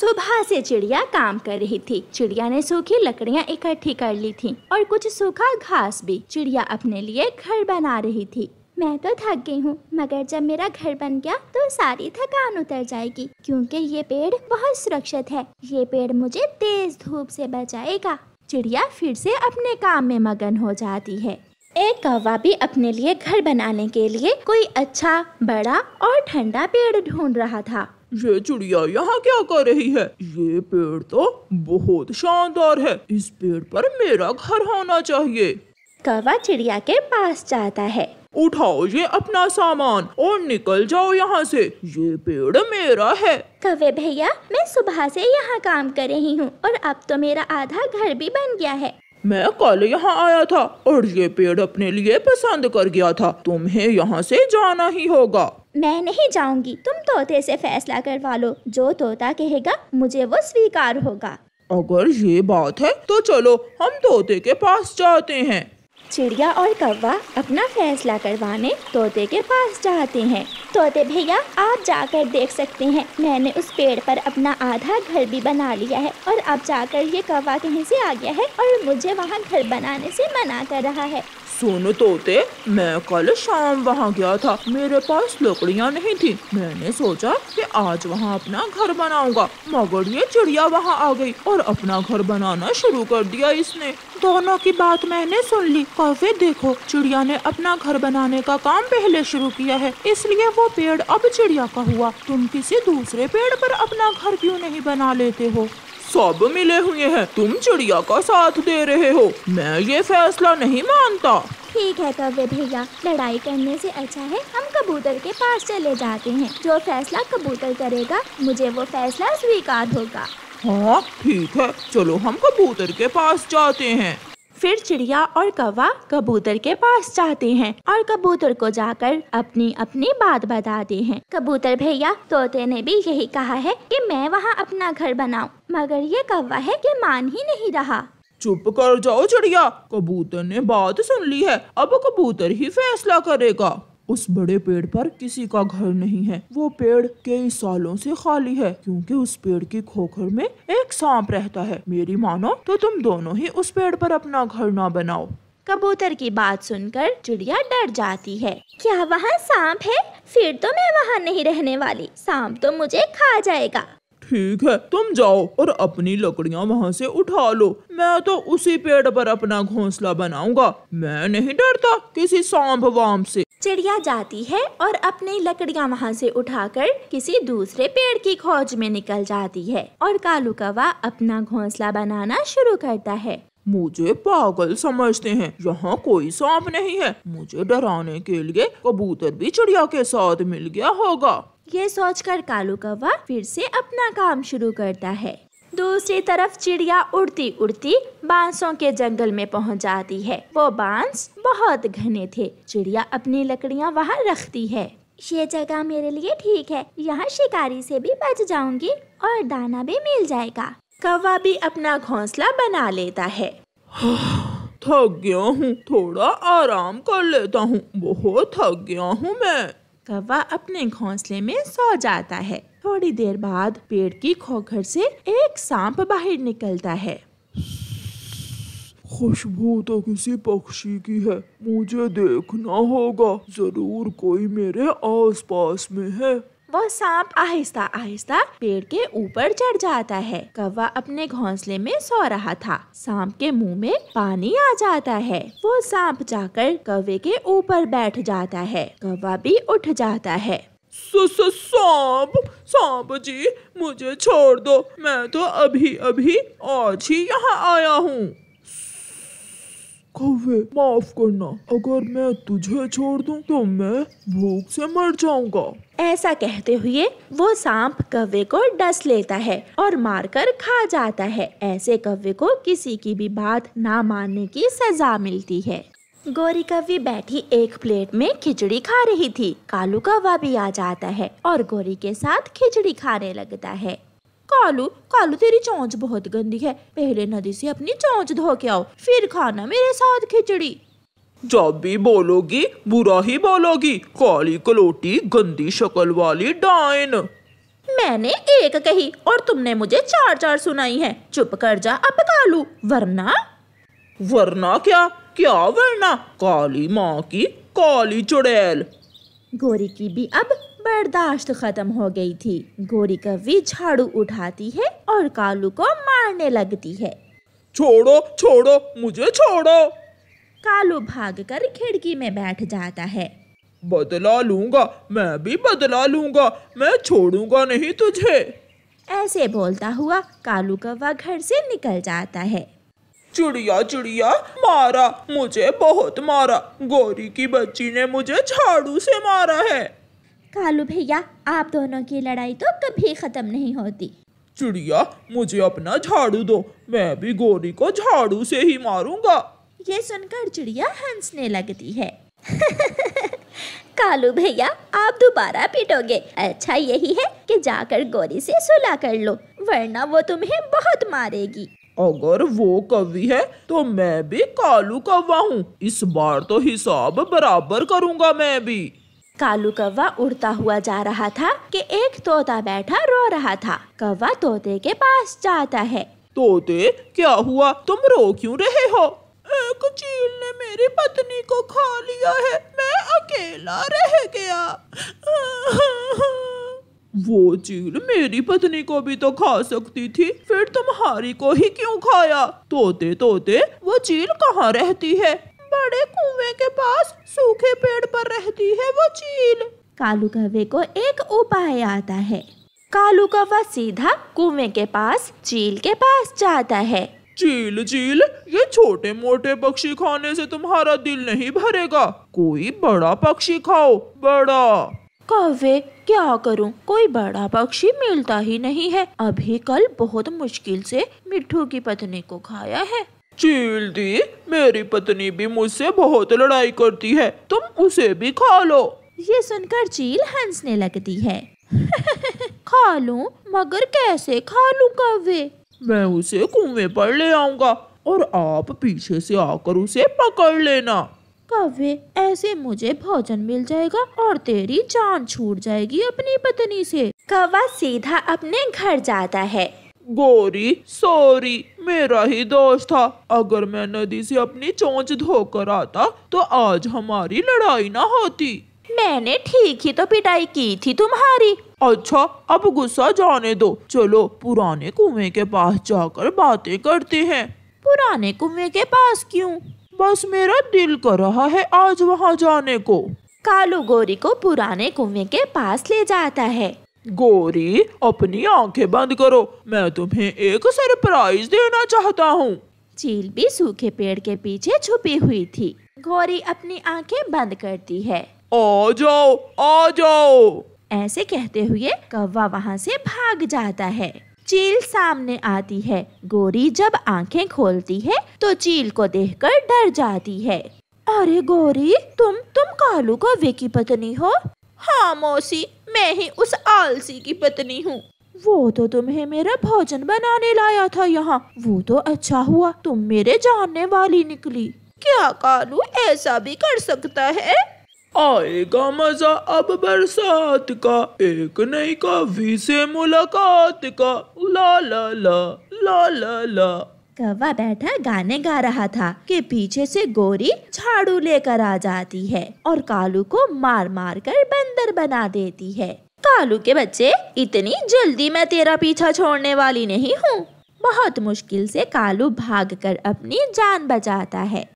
सुबह से चिड़िया काम कर रही थी चिड़िया ने सूखी लकड़ियाँ इकट्ठी कर ली थी और कुछ सूखा घास भी चिड़िया अपने लिए घर बना रही थी मैं तो थक गई हूँ मगर जब मेरा घर बन गया तो सारी थकान उतर जाएगी क्योंकि ये पेड़ बहुत सुरक्षित है ये पेड़ मुझे तेज धूप से बचाएगा चिड़िया फिर से अपने काम में मगन हो जाती है एक कौवा भी अपने लिए घर बनाने के लिए कोई अच्छा बड़ा और ठंडा पेड़ ढूंढ रहा था ये चिड़िया यहाँ क्या कर रही है ये पेड़ तो बहुत शानदार है इस पेड़ पर मेरा घर होना चाहिए कौवा चिड़िया के पास जाता है उठाओ ये अपना सामान और निकल जाओ यहाँ से ये पेड़ मेरा है कवे भैया मैं सुबह से यहाँ काम कर रही हूँ और अब तो मेरा आधा घर भी बन गया है मैं कल यहाँ आया था और ये पेड़ अपने लिए पसंद कर गया था तुम्हें यहाँ से जाना ही होगा मैं नहीं जाऊंगी तुम तोते से फैसला करवा लो जो तोता कहेगा मुझे वो स्वीकार होगा अगर ये बात है तो चलो हम तोते के पास जाते हैं चिड़िया और कौवा अपना फैसला करवाने तोते के पास जाते हैं तोते भैया आप जाकर देख सकते हैं मैंने उस पेड़ पर अपना आधा घर भी बना लिया है और अब जाकर ये कौवा कहीं से आ गया है और मुझे वहाँ घर बनाने से मना कर रहा है सुनो तो तोते मैं कल शाम वहाँ गया था मेरे पास लकड़ियाँ नहीं थी मैंने सोचा कि आज वहाँ अपना घर बनाऊंगा मगर ये चिड़िया वहाँ आ गई और अपना घर बनाना शुरू कर दिया इसने दोनों की बात मैंने सुन ली कौवे देखो चिड़िया ने अपना घर बनाने का काम पहले शुरू किया है इसलिए वो पेड़ अब चिड़िया का हुआ तुम किसी दूसरे पेड़ पर अपना घर क्यों नहीं बना लेते हो सब मिले हुए हैं तुम चिड़िया का साथ दे रहे हो मैं ये फैसला नहीं मानता ठीक है तब तो भैया लड़ाई करने से अच्छा है हम कबूतर के पास चले जाते हैं जो फैसला कबूतर करेगा मुझे वो फैसला स्वीकार होगा हाँ ठीक है चलो हम कबूतर के पास जाते हैं फिर चिड़िया और कौवा कबूतर के पास जाते हैं और कबूतर को जाकर अपनी अपनी बात बताते हैं कबूतर भैया तोते ने भी यही कहा है कि मैं वहाँ अपना घर बनाऊं मगर ये कौवा है कि मान ही नहीं रहा चुप कर जाओ चिड़िया कबूतर ने बात सुन ली है अब कबूतर ही फैसला करेगा उस बड़े पेड़ पर किसी का घर नहीं है वो पेड़ कई सालों से खाली है क्योंकि उस पेड़ की खोखर में एक सांप रहता है मेरी मानो तो तुम दोनों ही उस पेड़ पर अपना घर ना बनाओ कबूतर की बात सुनकर चिड़िया डर जाती है क्या वहाँ सांप है फिर तो मैं वहाँ नहीं रहने वाली सांप तो मुझे खा जाएगा ठीक है तुम जाओ और अपनी लकड़ियाँ वहाँ से उठा लो मैं तो उसी पेड़ पर अपना घोंसला बनाऊंगा मैं नहीं डरता किसी सांप वाम से चिड़िया जाती है और अपनी लकड़ियाँ वहाँ से उठाकर किसी दूसरे पेड़ की खोज में निकल जाती है और कालू कवा अपना घोंसला बनाना शुरू करता है मुझे पागल समझते हैं यहाँ कोई सांप नहीं है मुझे डराने के लिए कबूतर भी चिड़िया के साथ मिल गया होगा ये सोचकर कालू कवा फिर से अपना काम शुरू करता है दूसरी तरफ चिड़िया उड़ती उड़ती बांसों के जंगल में पहुंच जाती है वो बांस बहुत घने थे चिड़िया अपनी लकड़ियां वहाँ रखती है ये जगह मेरे लिए ठीक है यहाँ शिकारी से भी बच जाऊंगी और दाना भी मिल जाएगा कौवा भी अपना घोंसला बना लेता है थक गया हूँ थोड़ा आराम कर लेता हूँ बहुत थक गया हूँ मैं कौवा अपने घोंसले में सो जाता है थोड़ी देर बाद पेड़ की खोखर से एक सांप बाहर निकलता है खुशबू तो किसी पक्षी की है मुझे देखना होगा जरूर कोई मेरे आसपास में है वह सांप आहिस्ता आहिस्ता पेड़ के ऊपर चढ़ जाता है कौवा अपने घोंसले में सो रहा था सांप के मुंह में पानी आ जाता है वो सांप जाकर कौवे के ऊपर बैठ जाता है कौवा भी उठ जाता है सांप सांप जी मुझे छोड़ दो मैं तो अभी अभी आज ही यहाँ आया हूँ कौवे माफ करना अगर मैं तुझे छोड़ दूं तो मैं भूख से मर जाऊंगा ऐसा कहते हुए वो सांप कव्वे को डस लेता है और मारकर खा जाता है ऐसे कौवे को किसी की भी बात ना मानने की सजा मिलती है गौरी कव्वी बैठी एक प्लेट में खिचड़ी खा रही थी कालू कौवा भी आ जाता है और गौरी के साथ खिचड़ी खाने लगता है कालू कालू तेरी चौंच बहुत गंदी है पहले नदी से अपनी चौंच धो के आओ फिर खाना मेरे साथ खिचड़ी जब भी बोलोगी बुरा ही बोलोगी काली कलोटी गंदी शक्ल वाली डाइन मैंने एक कही और तुमने मुझे चार चार सुनाई है चुप कर जा अब कालू वरना वरना क्या क्या वरना काली माँ की काली चुड़ैल गोरी की भी अब बर्दाश्त खत्म हो गई थी गोरी कव्वी झाड़ू उठाती है और कालू को मारने लगती है छोड़ो छोड़ो मुझे छोड़ो कालू भागकर खिड़की में बैठ जाता है बदला लूंगा मैं भी बदला लूंगा मैं छोड़ूंगा नहीं तुझे ऐसे बोलता हुआ कालू कौवा घर से निकल जाता है चिड़िया चिड़िया मारा मुझे बहुत मारा गौरी की बच्ची ने मुझे झाड़ू से मारा है कालू भैया आप दोनों की लड़ाई तो कभी खत्म नहीं होती चिड़िया मुझे अपना झाड़ू दो मैं भी गौरी को झाड़ू से ही मारूंगा ये सुनकर चिड़िया हंसने लगती है कालू भैया आप दोबारा पीटोगे अच्छा यही है कि जाकर गौरी से सुलह कर लो वरना वो तुम्हें बहुत मारेगी अगर वो कवि है तो मैं भी कालू कौवा हूँ इस बार तो हिसाब बराबर करूँगा मैं भी कालू कौवा उड़ता हुआ जा रहा था कि एक तोता बैठा रो रहा था कौवा तोते के पास जाता है तोते क्या हुआ तुम रो क्यों रहे हो एक चील ने मेरी पत्नी को खा लिया है मैं अकेला रह गया वो चील मेरी पत्नी को भी तो खा सकती थी फिर तुम्हारी को ही क्यों खाया तोते तोते वो चील कहाँ रहती है बड़े कुएं के पास सूखे पेड़ पर रहती है वो चील कालू कौवे को एक उपाय आता है कालू कौवा सीधा कुएं के पास चील के पास जाता है चील चील ये छोटे मोटे पक्षी खाने से तुम्हारा दिल नहीं भरेगा कोई बड़ा पक्षी खाओ बड़ा कहवे क्या करूं? कोई बड़ा पक्षी मिलता ही नहीं है अभी कल बहुत मुश्किल से मिठू की पत्नी को खाया है चील दी मेरी पत्नी भी मुझसे बहुत लड़ाई करती है तुम उसे भी खा लो ये सुनकर चील हंसने लगती है खा लूं मगर कैसे खा लूं काव्य मैं उसे कुएं पर ले आऊंगा और आप पीछे से आकर उसे पकड़ लेना कव्य ऐसे मुझे भोजन मिल जाएगा और तेरी जान छूट जाएगी अपनी पत्नी से कवा सीधा अपने घर जाता है गोरी सॉरी मेरा ही दोष था अगर मैं नदी से अपनी चोंच धोकर आता तो आज हमारी लड़ाई ना होती मैंने ठीक ही तो पिटाई की थी तुम्हारी अच्छा अब गुस्सा जाने दो चलो पुराने कुएं के पास जाकर बातें करते हैं पुराने कुएं के पास क्यों बस मेरा दिल कर रहा है आज वहाँ जाने को कालू गोरी को पुराने कुएं के पास ले जाता है गोरी अपनी आंखें बंद करो मैं तुम्हें एक सरप्राइज देना चाहता हूँ चील भी सूखे पेड़ के पीछे छुपी हुई थी गोरी अपनी आंखें बंद करती है आ जाओ आ जाओ ऐसे कहते हुए कौवा वहाँ से भाग जाता है चील सामने आती है गोरी जब आंखें खोलती है तो चील को देखकर डर जाती है अरे गोरी तुम तुम कालू को वे की पत्नी हो हाँ मौसी मैं ही उस आलसी की पत्नी हूँ वो तो तुम्हें मेरा भोजन बनाने लाया था यहाँ वो तो अच्छा हुआ तुम मेरे जानने वाली निकली क्या कालू ऐसा भी कर सकता है आएगा मजा अब बरसात का एक नई कवि से मुलाकात का ला ला ला ला ला ला कौवा बैठा गाने गा रहा था कि पीछे से गोरी झाड़ू लेकर आ जाती है और कालू को मार मार कर बंदर बना देती है कालू के बच्चे इतनी जल्दी मैं तेरा पीछा छोड़ने वाली नहीं हूँ बहुत मुश्किल से कालू भागकर अपनी जान बचाता है